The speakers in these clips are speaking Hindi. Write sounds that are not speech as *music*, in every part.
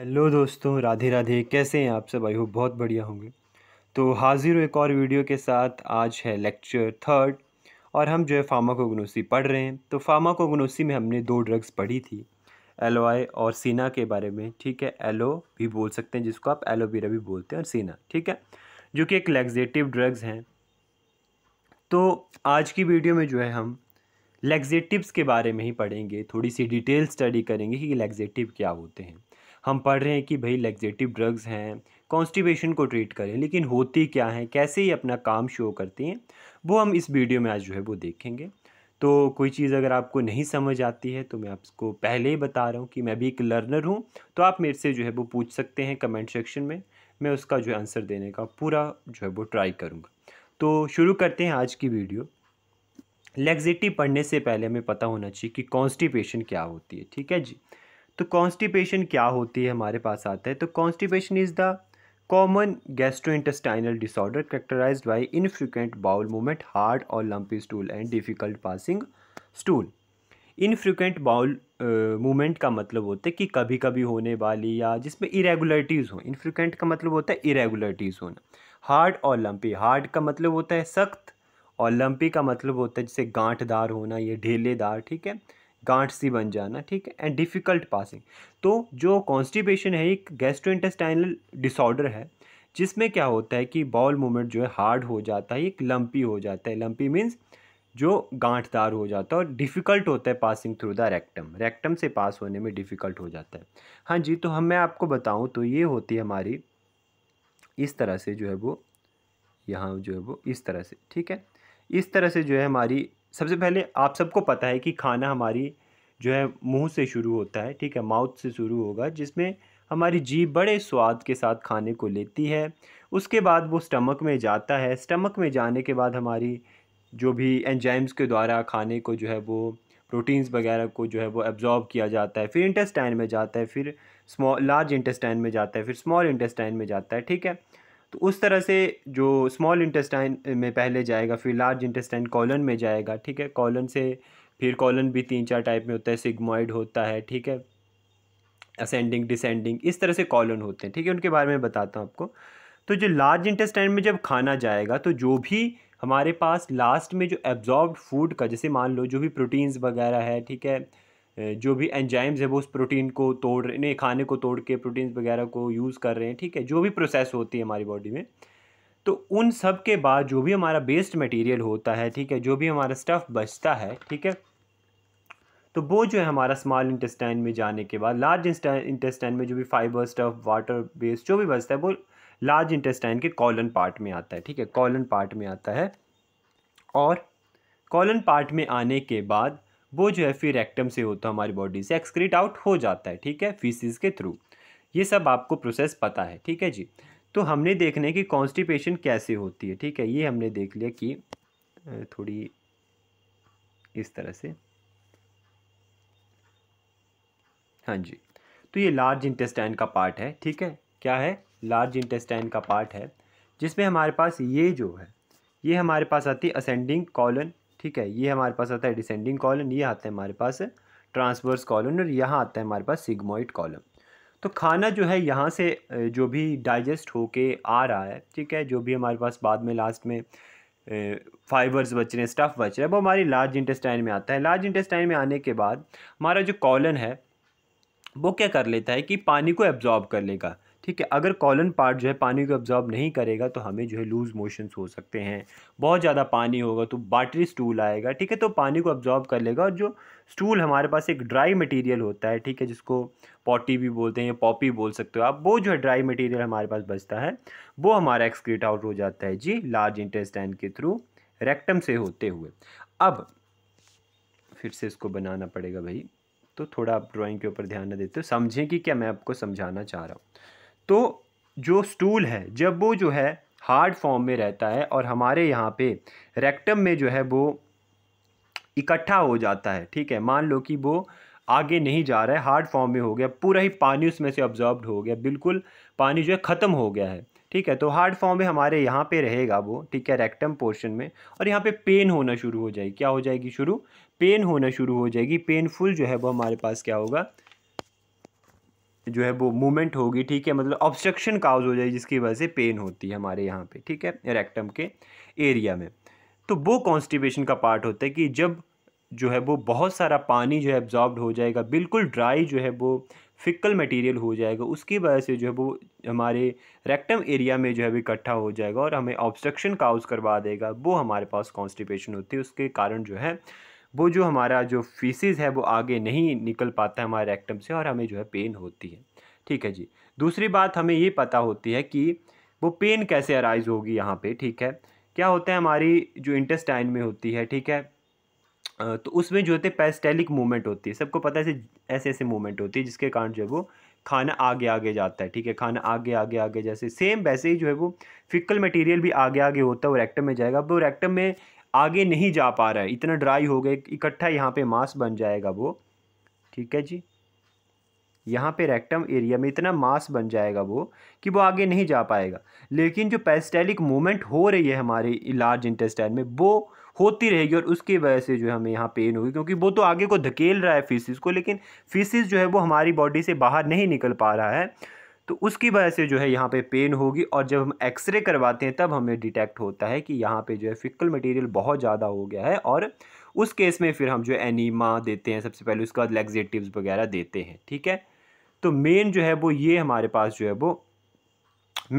हेलो दोस्तों राधे राधे कैसे हैं आप सब आई हो बहुत बढ़िया होंगे तो हाजिर हो एक और वीडियो के साथ आज है लेक्चर थर्ड और हम जो है फार्माकोगनोसी पढ़ रहे हैं तो फार्माकोगनोसी में हमने दो ड्रग्स पढ़ी थी एलोए और सीना के बारे में ठीक है एलो भी बोल सकते हैं जिसको आप एलोवेरा भी बोलते हैं और सीना ठीक है जो कि एक लेग्जेटिव ड्रग्स हैं तो आज की वीडियो में जो है हम लेगजेटिवस के बारे में ही पढ़ेंगे थोड़ी सी डिटेल स्टडी करेंगे कि लेग्जेटिव क्या होते हैं हम पढ़ रहे हैं कि भाई लेग्जेटिव ड्रग्स हैं कॉन्स्टिपेशन को ट्रीट करें लेकिन होती क्या हैं कैसे ही अपना काम शो करती हैं वो हम इस वीडियो में आज जो है वो देखेंगे तो कोई चीज़ अगर आपको नहीं समझ आती है तो मैं आपको पहले ही बता रहा हूँ कि मैं भी एक लर्नर हूँ तो आप मेरे से जो है वो पूछ सकते हैं कमेंट सेक्शन में मैं उसका जो है आंसर देने का पूरा जो है वो ट्राई करूँगा तो शुरू करते हैं आज की वीडियो लेग्जेटिव पढ़ने से पहले हमें पता होना चाहिए कि कॉन्स्टिपेशन क्या होती है ठीक है जी तो कॉन्स्टिपेशन क्या होती है हमारे पास आता है तो constipation is the common gastro intestinal disorder characterized by infrequent bowel movement hard और lumpy stool and difficult passing stool infrequent bowel movement का मतलब होता है कि कभी कभी होने वाली या जिसमें इरेगुलरिटीज़ हो इनफ्रिक्वेंट का मतलब होता है इरेगुलरिटीज़ होना हार्ड और लंपी हार्ड का मतलब होता है सख्त और लंपी का मतलब होता है जैसे गांठदार होना या ढेलेदार ठीक है गांठ सी बन जाना ठीक है एंड डिफ़िकल्ट पासिंग तो जो कॉन्स्टिपेशन है एक गैस्ट्रोइंटेस्टाइनल डिसऑर्डर है जिसमें क्या होता है कि बॉल मूवमेंट जो है हार्ड हो जाता है एक लंपी हो जाता है लंपी मीन्स जो गांठदार हो जाता है और डिफ़िकल्ट होता है passing through the rectum rectum से पास होने में डिफ़िकल्ट हो जाता है हाँ जी तो हम मैं आपको बताऊँ तो ये होती है हमारी इस तरह से जो है वो यहाँ जो है वो इस तरह से ठीक है इस तरह से जो है हमारी सबसे पहले आप सबको पता है कि खाना हमारी जो है मुंह से शुरू होता है ठीक है माउथ से शुरू होगा जिसमें हमारी जीप बड़े स्वाद के साथ खाने को लेती है उसके बाद वो स्टमक में जाता है स्टमक में जाने के बाद हमारी जो भी एंजाइम्स के द्वारा खाने को जो है वो प्रोटीन्स वगैरह को जो है वो एब्जॉर्ब किया जाता है फिर इंटेस्टाइन में जाता है फिर स्मॉल लार्ज इंटेस्टाइन में जाता है फिर स्मॉल इंटेस्टाइन में जाता है ठीक है तो उस तरह से जो स्मॉल इंटेस्टाइन में पहले जाएगा फिर लार्ज इंटेस्टाइन कॉलन में जाएगा ठीक है कॉलन से फिर कॉलन भी तीन चार टाइप में होता है सिग्मॉइड होता है ठीक है असेंडिंग डिसेंडिंग इस तरह से कॉलन होते हैं ठीक है उनके बारे में बताता हूँ आपको तो जो लार्ज इंटेस्टाइन में जब खाना जाएगा तो जो भी हमारे पास लास्ट में जो एब्जॉर्ब फूड का जैसे मान लो जो भी प्रोटीन्स वगैरह है ठीक है जो भी एंजाइम्स है वो उस प्रोटीन को तोड़ रहे नहीं खाने को तोड़ के प्रोटीन्स वगैरह को यूज़ कर रहे हैं ठीक है जो भी प्रोसेस होती है हमारी बॉडी में तो उन सब के बाद जो भी हमारा वेस्ट मटेरियल होता है ठीक है जो भी हमारा स्टफ़ बचता है ठीक है तो वो जो है हमारा स्मॉल इंटेस्टाइन में जाने के बाद लार्ज इंटेस्टाइन में जो भी फाइबर स्टफ वाटर बेस्ड जो भी बचता है वो लार्ज इंटेस्टाइन के कॉलन पार्ट में आता है ठीक है कॉलन पार्ट में आता है और कॉलन पार्ट में आने के बाद वो जो है फिर रेक्टम से होता है हमारी बॉडी से एक्सक्रीट आउट हो जाता है ठीक है फीसिस के थ्रू ये सब आपको प्रोसेस पता है ठीक है जी तो हमने देखने की कॉन्स्टिपेशन कैसे होती है ठीक है ये हमने देख लिया कि थोड़ी इस तरह से हाँ जी तो ये लार्ज इंटेस्टाइन का पार्ट है ठीक है क्या है लार्ज इंटेस्टाइन का पार्ट है जिसमें हमारे पास ये जो है ये हमारे पास आती है असेंडिंग कॉलन ठीक है ये हमारे पास आता है डिसेंडिंग कॉलम ये आता है हमारे पास ट्रांसवर्स कॉलम और यहाँ आता है हमारे पास सिग्मोइड कॉलम तो खाना जो है यहाँ से जो भी डाइजेस्ट होके आ रहा है ठीक है जो भी हमारे पास बाद में लास्ट में फाइबर्स बच रहे हैं स्टफ़ बच रहे हैं वो हमारी लार्ज इंटेस्टाइन में आता है लार्ज इंटेस्टाइन में आने के बाद हमारा जो कॉलन है वो क्या कर लेता है कि पानी को एब्जॉर्ब कर लेगा ठीक है अगर कॉलन पार्ट जो है पानी को ऑब्जॉर्ब नहीं करेगा तो हमें जो है लूज़ मोशंस हो सकते हैं बहुत ज़्यादा पानी होगा तो बाटरी स्टूल आएगा ठीक है तो पानी को एब्जॉर्ब कर लेगा और जो स्टूल हमारे पास एक ड्राई मटेरियल होता है ठीक है जिसको पॉटी भी बोलते हैं या पॉपी बोल सकते हो आप वो जो है ड्राई मटीरियल हमारे पास बचता है वो हमारा एक्सक्रीट आउट हो जाता है जी लार्ज इंटेस्टाइन के थ्रू रेक्टम से होते हुए अब फिर से इसको बनाना पड़ेगा भाई तो थोड़ा आप ड्राइंग के ऊपर ध्यान न देते हो समझें कि क्या मैं आपको समझाना चाह रहा हूँ तो जो स्टूल है जब वो जो है हार्ड फॉर्म में रहता है और हमारे यहाँ पे रेक्टम में जो है वो इकट्ठा हो जाता है ठीक है मान लो कि वो आगे नहीं जा रहा है हार्ड फॉर्म में हो गया पूरा ही पानी उसमें से ऑब्जॉर्ब हो गया बिल्कुल पानी जो है ख़त्म हो गया है ठीक है तो हार्ड फॉर्म में हमारे यहाँ पे रहेगा वो ठीक है रेक्टम पोर्शन में और यहाँ पे पेन होना शुरू हो जाएगी क्या हो जाएगी शुरू पेन होना शुरू हो जाएगी पेनफुल जो है वो हमारे पास क्या होगा जो है वो मूवमेंट होगी ठीक है मतलब ऑब्स्ट्रक्शन काउज हो जाएगी जिसकी वजह से पेन होती है हमारे यहाँ पे ठीक है रेक्टम के एरिया में तो वो कॉन्स्टिपेशन का पार्ट होता है कि जब जो है वो बहुत सारा पानी जो है एब्जॉर्ब हो जाएगा बिल्कुल ड्राई जो है वो फिकल मटेरियल हो जाएगा उसकी वजह से जो है वो हमारे रेक्टम एरिया में जो है इकट्ठा हो जाएगा और हमें ऑब्स्ट्रक्शन काउज करवा देगा वो हमारे पास कॉन्स्टिपेशन होती है उसके कारण जो है वो जो हमारा जो फीसिस है वो आगे नहीं निकल पाता है हमारे रेक्टम से और हमें जो है पेन होती है ठीक है जी दूसरी बात हमें ये पता होती है कि वो पेन कैसे अराइज होगी यहाँ पे ठीक है क्या होता है हमारी जो इंटेस्टाइन में होती है ठीक है तो उसमें जो होते हैं पेस्टेलिक मूवमेंट होती है सबको पता है ऐसे ऐसे मूवमेंट होती है जिसके कारण जो है वो खाना आगे आगे जाता है ठीक है खाना आगे आगे आगे जैसे सेम वैसे ही जो है वो फिकल मटेरियल भी आगे आगे होता है वो रेक्टम में जाएगा अब वो रेक्टम में आगे नहीं जा पा रहा है इतना ड्राई हो गए इकट्ठा यहाँ पे मास बन जाएगा वो ठीक है जी यहाँ पे रेक्टम एरिया में इतना मास बन जाएगा वो कि वो आगे नहीं जा पाएगा लेकिन जो पेस्टेलिक मूवमेंट हो रही है हमारे लार्ज इंटेस्टाइन में वो होती रहेगी और उसकी वजह से जो हमें यहाँ पेन होगी क्योंकि वो तो आगे को धकेल रहा है फीसिस को लेकिन फीसिस जो है वो हमारी बॉडी से बाहर नहीं निकल पा रहा है तो उसकी वजह से जो है यहाँ पे पेन होगी और जब हम एक्सरे करवाते हैं तब हमें डिटेक्ट होता है कि यहाँ पे जो है फिक्कल मटेरियल बहुत ज़्यादा हो गया है और उस केस में फिर हम जो एनीमा देते हैं सबसे पहले उसके बाद वगैरह देते हैं ठीक है तो मेन जो है वो ये हमारे पास जो है वो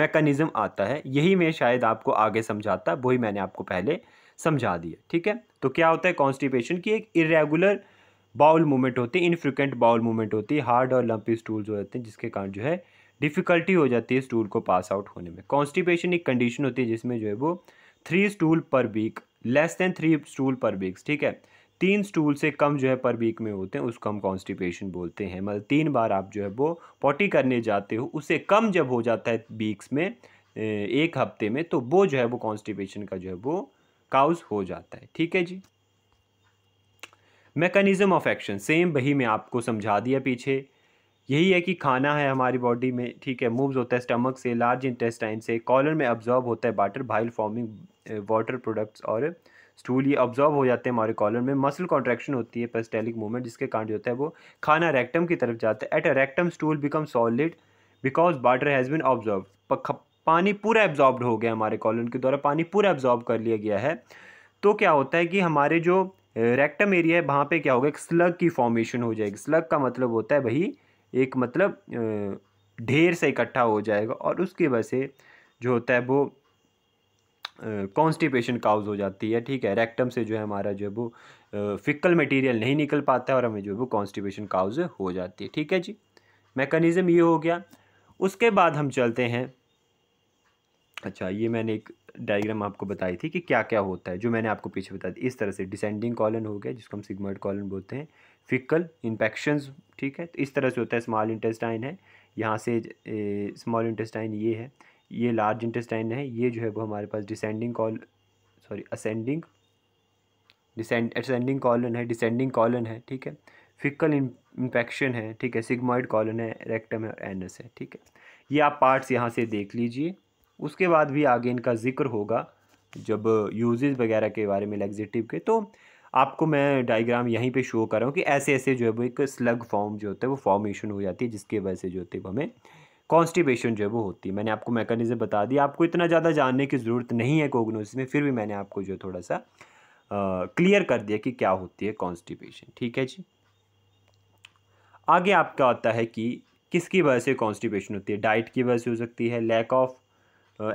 मेकनिज़म आता है यही मैं शायद आपको आगे समझाता वही मैंने आपको पहले समझा दिया ठीक है तो क्या होता है कॉन्स्टिपेशन की एक इरेगुलर बाउल मूवमेंट होती है इनफ्रिक्वेंट बाउल मूवमेंट होती है हार्ड और लंपी स्टूल जो होते हैं जिसके कारण जो है डिफ़िकल्टी हो जाती है स्टूल को पास आउट होने में कॉन्स्टिपेशन एक कंडीशन होती है जिसमें जो है वो three stool per week less than three stool per week ठीक है तीन स्टूल से कम जो है पर वीक में होते हैं उसको हम कॉन्स्टिपेशन बोलते हैं मतलब तीन बार आप जो है वो पॉटी करने जाते हो उससे कम जब हो जाता है वीक्स में एक हफ्ते में तो वो जो है वो कॉन्स्टिपेशन का जो है वो काउज हो जाता है ठीक है जी मैकेनिज्म ऑफ एक्शन सेम वही मैं आपको समझा दिया पीछे यही है कि खाना है हमारी बॉडी में ठीक है मूव्स होता है स्टमक से लार्ज इंटेस्टाइन से कॉलर में अब्जॉर्ब होता है water bile forming water products और स्टूल ये ऑब्जॉर्व हो जाते हैं हमारे कॉलर में मसल कॉन्ट्रैक्शन होती है पेस्टेलिक मूवमेंट जिसके कारण जो होता है वो खाना रेक्टम की तरफ जाता है at a rectum stool become solid because water has been absorb पानी पूरा एब्जॉर्ब हो गया हमारे कॉलर के द्वारा पानी पूरा एब्जॉर्ब कर लिया गया है तो क्या होता है कि हमारे जो रेक्टम eh, एरिया है वहाँ पे क्या होगा एक स्लग की फॉर्मेशन हो जाएगी स्लग का मतलब होता है भाई एक मतलब ढेर से इकट्ठा हो जाएगा और उसकी वजह से जो होता है वो कॉन्स्टिपेशन काउज हो जाती है ठीक है रेक्टम से जो है हमारा जो है वो फिकल मटेरियल नहीं निकल पाता है और हमें जो है वो कॉन्स्टिपेशन काउज हो जाती है ठीक है जी मैकेनिज़्म ये हो गया उसके बाद हम चलते हैं अच्छा ये मैंने एक डायग्राम आपको बताई थी कि क्या क्या होता है जो मैंने आपको पीछे बताया इस तरह से डिसेंडिंग कॉलन हो गया जिसको हम सिगमर्ड कॉलन बोलते हैं फिकल इन्फेक्शन ठीक है तो इस तरह से होता है स्मॉल इंटेस्टाइन है यहाँ से स्मॉल इंटेस्टाइन ये है ये लार्ज इंटेस्टाइन है ये जो है वो हमारे पास descending colon sorry ascending descend ascending colon है डिसेंडिंग कॉलन है ठीक है फिकल इन्फेक्शन है ठीक है सिग्मॉइड कॉलन है रेक्टम है और एनस है ठीक है ये आप पार्ट्स यहाँ से देख लीजिए उसके बाद भी आगे इनका जिक्र होगा जब यूजेस वगैरह के बारे में लग्जेटिव के तो आपको मैं डायग्राम यहीं पे शो कर रहा हूँ कि ऐसे ऐसे जो है वो एक स्लग फॉर्म जो होता है वो फॉर्मेशन हो जाती है जिसकी वजह से जो होती है हमें कॉन्स्टिपेशन जो है वो होती है मैंने आपको मैकेनिज्म बता दिया आपको इतना ज़्यादा जानने की ज़रूरत नहीं है कोग्नोसिस में फिर भी मैंने आपको जो थोड़ा सा क्लियर कर दिया कि क्या होती है कॉन्स्टिपेशन ठीक है जी आगे आपका आता है कि किसकी वजह से कॉन्स्टिपेशन होती है डाइट की वजह से हो सकती है लैक ऑफ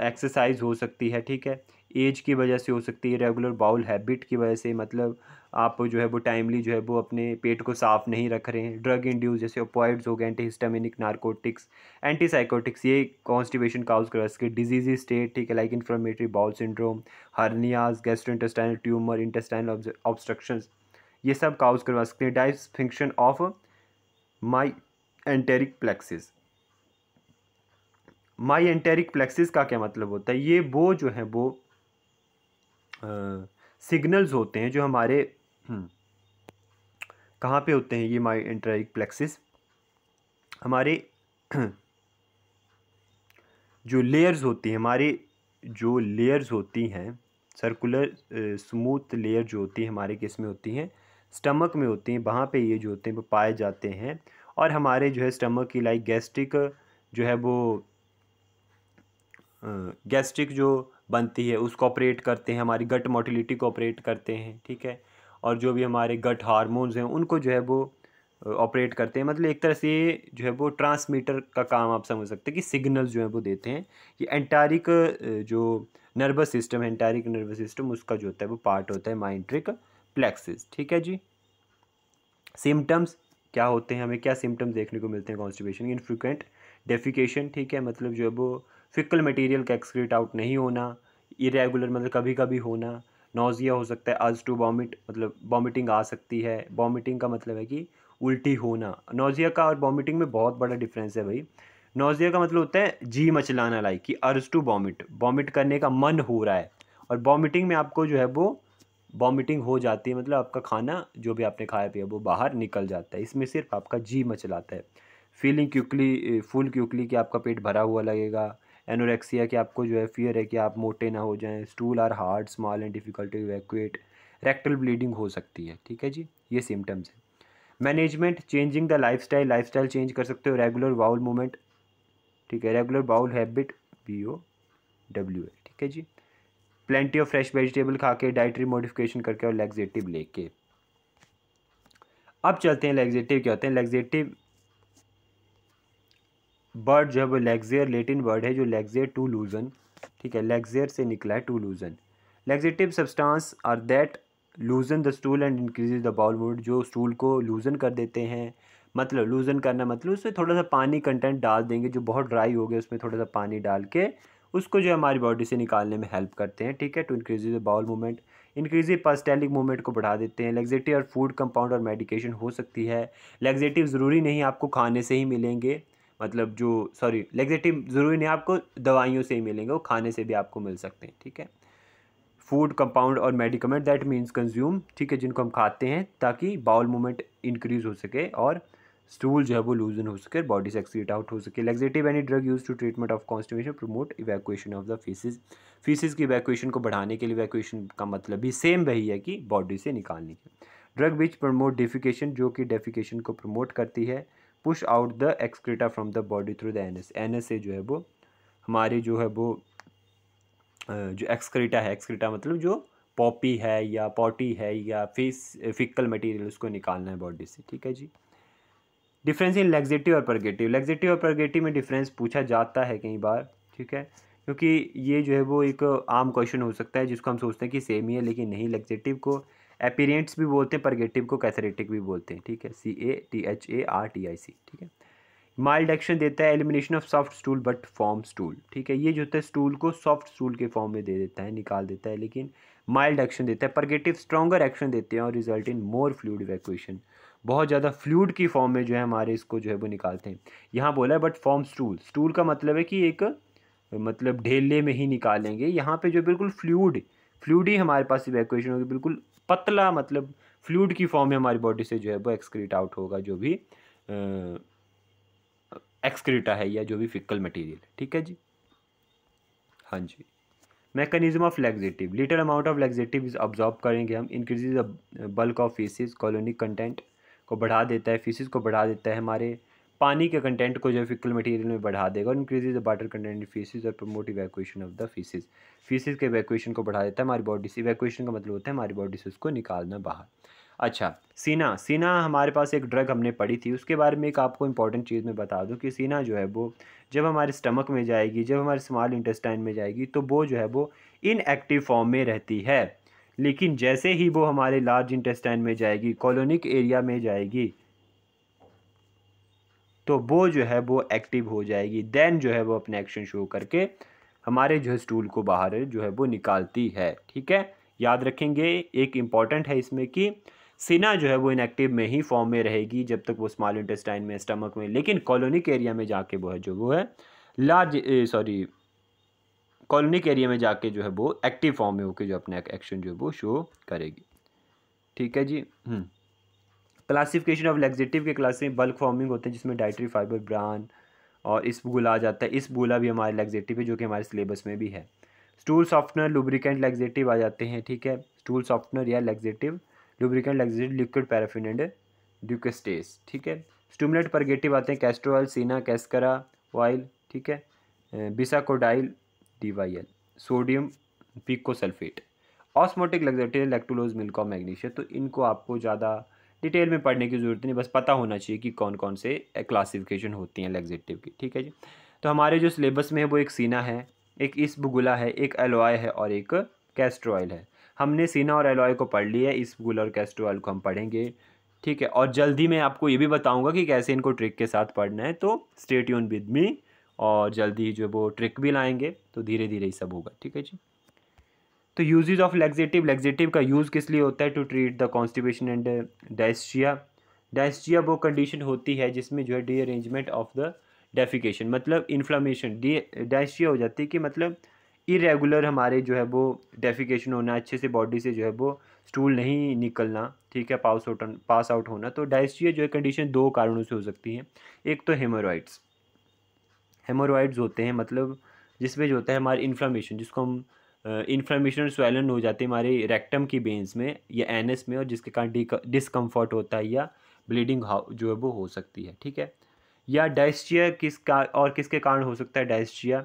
एक्सरसाइज हो सकती है ठीक है एज की वजह से हो सकती है रेगुलर बाउल हैबिट की वजह से मतलब आप जो है वो टाइमली जो है वो अपने पेट को साफ़ नहीं रख रहे हैं ड्रग इंड्यूस जैसे ओपॉइड्स हो गए एंटीहिस्टामिनिक नारकोटिक्स एंटीसाइकोटिक्स ये कॉन्स्टिवेशन काउज कर सके डिजीज स्टेट ठीक है like inflammatory bowel syndrome hernias intestinal tumour intestinal obstruction ये सब काउज करवा सकते हैं dysfunction of myenteric plexus myenteric plexus का क्या मतलब होता है ये वो जो है वो सिग्नल्स होते हैं जो हमारे हम्म, कहाँ पे होते हैं ये माई एंट्राइक प्लेक्सिस हमारे *clears throat* जो लेयर्स होती हैं हमारे जो लेयर्स होती हैं सर्कुलर स्मूथ लेयर जो होती है हमारे किस में होती हैं स्टमक में होती हैं वहाँ पे ये जो होते हैं वो पाए जाते हैं और हमारे जो है स्टमक की लाइक गैस्ट्रिक जो है वो गैस्ट्रिक जो बनती है उसको ऑपरेट करते हैं हमारी गट मोटिलिटी को ऑपरेट करते हैं ठीक है और जो भी हमारे गट हारमोन्स हैं उनको जो है वो ऑपरेट करते हैं मतलब एक तरह से जो है वो ट्रांसमीटर का काम आप समझ सकते हैं कि सिग्नल जो है वो देते हैं ये एंटारिक जो नर्वस सिस्टम है एंटारिक नर्वस सिस्टम उसका जो होता है वो पार्ट होता है माइंट्रिक प्लेक्सिस ठीक है जी सिम्टम्स क्या होते हैं हमें क्या सिम्टम्स देखने को मिलते हैं कॉन्स्टिबेशन इनफ्रिक्वेंट डेफिकेशन ठीक है मतलब जो है वो फिकल मटेरियल का एक्सक्रीट आउट नहीं होना इरेगुलर मतलब कभी कभी होना नोज़िया हो सकता है अज टू तो वॉमिट मतलब वॉमिटिंग आ सकती है वॉमिटिंग का मतलब है कि उल्टी होना नोज़िया का और वॉमिटिंग में बहुत बड़ा डिफरेंस है भाई नोज़िया का मतलब होता है जी मचलाना लाइक कि अर्ज टू वॉमिट वॉमिट करने का मन हो रहा है और वॉमिटिंग में आपको जो है वो वॉमिटिंग हो जाती है मतलब आपका खाना जो भी आपने खाया पिया वो बाहर निकल जाता है इसमें सिर्फ आपका जी मचलाता है फीलिंग क्यूकली फुल क्यूकली कि आपका पेट भरा हुआ लगेगा एनोरेक्सिया कि आपको जो है फियर है कि आप मोटे ना हो जाएं stool are hard small and difficult to rectal bleeding हो सकती है ठीक है जी ये सिम्टम्स हैं management changing the life style life style change कर सकते हो रेगुलर बाउल मूवमेंट ठीक है regular bowel habit B O W A ठीक है जी प्लेंटी ऑफ फ्रेश वेजिटेबल खा के डाइटरी मॉडिफिकेशन करके और लेग्जेटिव लेके अब चलते हैं लेग्जेटिव क्या होते हैं लेग्जेटिव बर्ड जो है वो लेटिन वर्ड है जो लेग्जेयर टू लूजन ठीक है लेग्जेयर से निकला है to loosen laxative substance are that loosen the stool and increase the bowel mood जो स्टूल को लूजन कर देते हैं मतलब लूजन करना मतलब उसमें थोड़ा सा पानी कंटेंट डाल देंगे जो बहुत ड्राई हो गया उसमें थोड़ा सा पानी डाल के उसको जो हमारी बॉडी से निकालने में हेल्प करते हैं ठीक है to increase the bowel movement increase peristaltic movement को बढ़ा देते हैं लेग्जेटिव और फूड कंपाउंड और मेडिकेशन हो सकती है लेग्जेटिव ज़रूरी नहीं आपको खाने से ही मिलेंगे मतलब जो सॉरी लेग्जेटिव ज़रूरी नहीं आपको दवाइयों से ही मिलेंगे वो खाने से भी आपको मिल सकते हैं ठीक है फूड कंपाउंड और मेडिकमेंट दैट मीन्स कंज्यूम ठीक है जिनको हम खाते हैं ताकि बाउल मूवमेंट इंक्रीज़ हो सके और स्टूल जो है वो लूजन हो सके बॉडी से एक्सीट आउट हो सके laxative any drug use to treatment of constipation promote evacuation of the faeces faeces की इवैक्यूएशन को बढ़ाने के लिए इवैक्यूएशन का मतलब भी सेम वही है कि बॉडी से निकालनी है ड्रग विच प्रमोट डेफिकेशन जो कि डेफिकेशन को प्रमोट करती है push out the excreta from the body through the anus एस से जो है वो हमारी जो है वो जो एक्सक्रीटा है एक्सक्रीटा मतलब जो पॉपी है या पॉटी है या फिस फिकल मटीरियल उसको निकालना है बॉडी से ठीक है जी डिफरेंस इन लेग्जेटिव और प्रगेटिव लेग्जेटिव और प्रगेटिव में डिफरेंस पूछा जाता है कई बार ठीक है क्योंकि ये जो है वो एक आम क्वेश्चन हो सकता है जिसको हम सोचते हैं कि सेम ही है लेकिन नहीं लेग्जेटिव को एपीरियंट्स भी बोलते हैं परगेटिव को कैथरेटिक भी बोलते हैं ठीक है C A T H A R T I C ठीक है माइल्ड एक्शन देता है elimination of soft stool but form stool ठीक है ये जो होता है स्टूल को सॉफ्ट स्टूल के फॉर्म में दे देता है निकाल देता है लेकिन माइल्ड एक्शन देता है परगेटिव स्ट्रॉगर एक्शन देते हैं और रिजल्ट इन मोर फ्लूड वैक्शन बहुत ज़्यादा फ्लूड की फॉर्म में जो है हमारे इसको जो है वो निकालते हैं यहाँ बोला है बट फॉर्म स्टूल स्टूल का मतलब है कि एक मतलब ढेले में ही निकालेंगे यहाँ पे जो बिल्कुल फ्लूड फ्लूड ही हमारे पास इवैक्यूएशन होगी बिल्कुल पतला मतलब फ्लूड की फॉर्म में हमारी बॉडी से जो है वो एक्सक्रीट आउट होगा जो भी एक्सक्रीटा है या जो भी फिकल मटेरियल ठीक है जी हाँ जी mechanism of laxative little amount of laxative absorb करेंगे हम increases the bulk of faeces colonic content को बढ़ा देता है फीसिस को बढ़ा देता है हमारे पानी के कंटेंट को जो है फिकल मटेरियल में बढ़ा देगा और increases the water content faeces और promote evacuation of the faeces faeces के इवैक्यूएशन को बढ़ा देता है हमारी बॉडी से इवैक्यूएशन का मतलब होता है हमारी बॉडी से उसको निकालना बाहर अच्छा सीना सीना हमारे पास एक ड्रग हमने पढ़ी थी उसके बारे में एक आपको इंपॉर्टेंट चीज़ मैं बता दूं कि सीना जो है वो जब हमारे स्टमक में जाएगी जब हमारे स्मॉल इंटेस्टाइन में जाएगी तो वो जो है वो इनएक्टिव फॉर्म में रहती है लेकिन जैसे ही वो हमारे लार्ज इंटेस्टाइन में जाएगी कॉलोनिक एरिया में जाएगी तो वो जो है वो एक्टिव हो जाएगी देन जो है वो अपने एक्शन शो करके हमारे जो है स्टूल को बाहर जो है वो निकालती है ठीक है याद रखेंगे एक इम्पॉर्टेंट है इसमें कि सिना जो है वो इनएक्टिव में ही फॉर्म में रहेगी जब तक वो स्मॉल इंटेस्टाइन में स्टमक में लेकिन कॉलोनिक एरिया में जाके वो है जो वो है लार्ज सॉरी कॉलोनिक एरिया में जाके जो है वो एक्टिव फॉर्म में होकर जो अपना एक्शन जो है वो शो करेगी ठीक है जी हम्म। क्लासिफिकेशन ऑफ लेग्जेटिव के क्लास में बल्क फॉर्मिंग होते हैं जिसमें डाइट्री फाइबर ब्रान और इस बुला आ जाता है इस बुला भी हमारे लेग्जेटिव है जो कि हमारे सिलेबस में भी है स्टूल सॉफ्टनर लुब्रिकेंट लेग्जेटिव आ जाते हैं ठीक है स्टूल सॉफ्टनर या laxative lubricant laxative liquid paraffin and docusate ठीक है स्टूमलेट परगेटिव आते हैं कैस्ट्रोल सीना कैस्करा ऑयल ठीक है bisacodyl D Y L sodium picosulphate osmotic laxative lactulose milk और मैग्नीशिया तो इनको आपको ज़्यादा डिटेल में पढ़ने की ज़रूरत नहीं बस पता होना चाहिए कि कौन कौन से क्लासिफिकेशन होती हैं लेग्जेटिव की ठीक है जी तो हमारे जो सिलेबस में है वो एक सीना है एक इस बुगुला है एक एलोय है और एक कैस्ट्रोयल है हमने सीना और एलोय को पढ़ लिया है इस बुगुला और कैस्ट्रोयल को हम पढ़ेंगे ठीक है और जल्दी मैं आपको ये भी बताऊंगा कि कैसे इनको ट्रिक के साथ पढ़ना है तो स्टेट यून विद मी और जल्दी जो वो ट्रिक भी लाएंगे तो धीरे धीरे ही सब होगा ठीक है जी तो यूजेज ऑफ लेगजेटिव लेगजेटिव का यूज़ किस लिए होता है to treat the constipation and dyschezia dyschezia वो कंडीशन होती है जिसमें जो है डीअरेंजमेंट ऑफ द डेफिकेशन मतलब इन्फ्लामेशन डी डायस्टिया हो जाती है कि मतलब इरेगुलर हमारे जो है वो डेफिकेशन होना अच्छे से बॉडी से जो है वो स्टूल नहीं निकलना ठीक है पास आउट पास आउट होना तो डायस्ट्रिया जो है कंडीशन दो कारणों से हो सकती है एक तो हेमोरॉइड्स हेमोरॉइड्स होते हैं मतलब जिसमें जो होता है हमारे इन्फ्लामेशन जिसको हम इन्फ्लेमेशन स्वेलन हो जाती है हमारे रेक्टम की बेंस में या एनएस में और जिसके कारण डिस्कम्फर्ट होता है या ब्लीडिंग जो है वो हो सकती है ठीक है या डाइस्टिया किस का और किसके कारण हो सकता है डाइस्टिया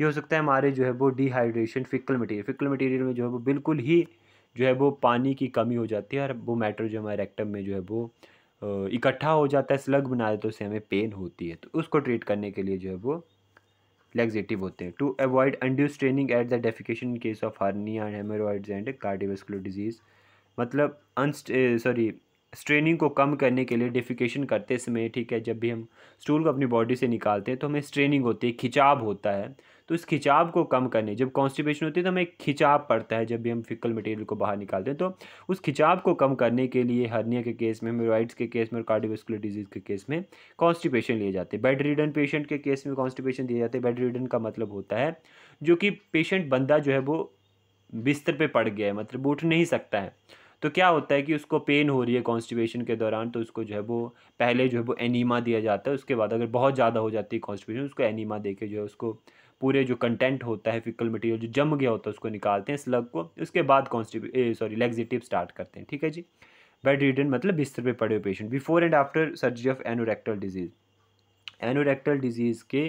ये हो सकता है हमारे जो है वो dehydration faecal material faecal material में जो है वो बिल्कुल ही जो है वो पानी की कमी हो जाती है और वो मैटर जो हमारे रेक्टम में जो है वो इकट्ठा हो जाता है स्लग बना देते तो उससे हमें पेन होती है तो उसको ट्रीट करने के लिए जो है वो लेग्जेटिव होते हैं to avoid undue straining at the defecation in case of hernia haemorrhoids and cardiovascular disease मतलब अनस्ट सॉरी स्ट्रेनिंग को कम करने के लिए डेफिकेशन करते समय ठीक है जब भी हम स्टूल को अपनी बॉडी से निकालते हैं तो हमें स्ट्रेनिंग होती है खिंचाव होता है तो इस खिंचाव को कम करने जब कॉन्स्टिपेशन होती है तो हमें खिंचाव पड़ता है जब भी हम फिकल मटेरियल को बाहर निकालते हैं तो उस खिंचाव को कम करने के लिए हर्निया के केस में हेमोराइड्स के केस में और कार्डियोवेस्कुलर डिजीज़ के केस में कॉन्स्टिपेशन लिए जाते हैं बेड रिडन पेशेंट के केस में कॉन्स्टिपेशन दिए जाते हैं बेड रिडन का मतलब होता है जो कि पेशेंट बंदा जो है वो बिस्तर पर पड़ गया है मतलब उठ नहीं सकता है तो क्या होता है कि उसको पेन हो रही है कॉन्स्टिपेशन के दौरान तो उसको जो है वो पहले जो है वो एनीमा दिया जाता है उसके बाद अगर बहुत ज़्यादा हो जाती है कॉन्स्टिपेशन उसको एनीमा दे के जो है उसको पूरे जो कंटेंट होता है फिकल मटेरियल जो जम गया होता है उसको निकालते हैं स्लग को उसके बाद कॉन्स्टिप सॉरी लेग्जिटिव स्टार्ट करते हैं ठीक है जी बेड रिडन मतलब बिस्तर पे पड़े हुए patient before and after surgery of anorectal disease anorectal disease के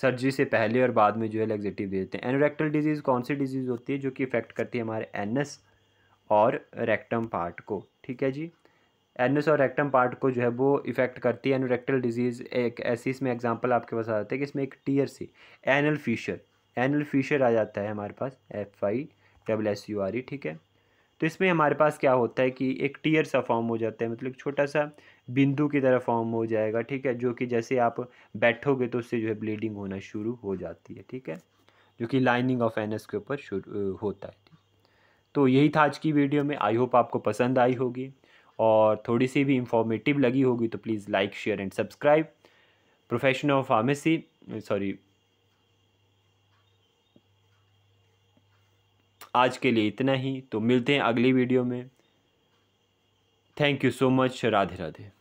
सर्जरी से पहले और बाद में जो है लेग्जेटिव भेजते देते हैं एनोरेक्टल डिजीज़ कौन सी डिजीज़ होती है जो कि इफेक्ट करती है हमारे एनस और रेक्टम पार्ट को ठीक है जी एनस और रेक्टम पार्ट को जो है वो इफेक्ट करती है एनोरेक्टल डिजीज़ एक ऐसी इसमें एग्जांपल आपके पास आ जाता है कि इसमें एक टीयर सी एनल फिशर एनल फिशर आ जाता है हमारे पास F I double S U R E ठीक है तो इसमें हमारे पास क्या होता है कि एक टीयर सा फॉर्म हो जाता है मतलब छोटा सा बिंदु की तरह फॉर्म हो जाएगा ठीक है जो कि जैसे आप बैठोगे तो उससे जो है ब्लीडिंग होना शुरू हो जाती है ठीक है जो कि लाइनिंग ऑफ एनस के ऊपर शुरू होता है तो यही था आज की वीडियो में आई होप आपको पसंद आई होगी और थोड़ी सी भी इंफॉर्मेटिव लगी होगी तो please like share and subscribe profession of pharmacy sorry आज के लिए इतना ही तो मिलते हैं अगली वीडियो में thank you so much Radhe Radhe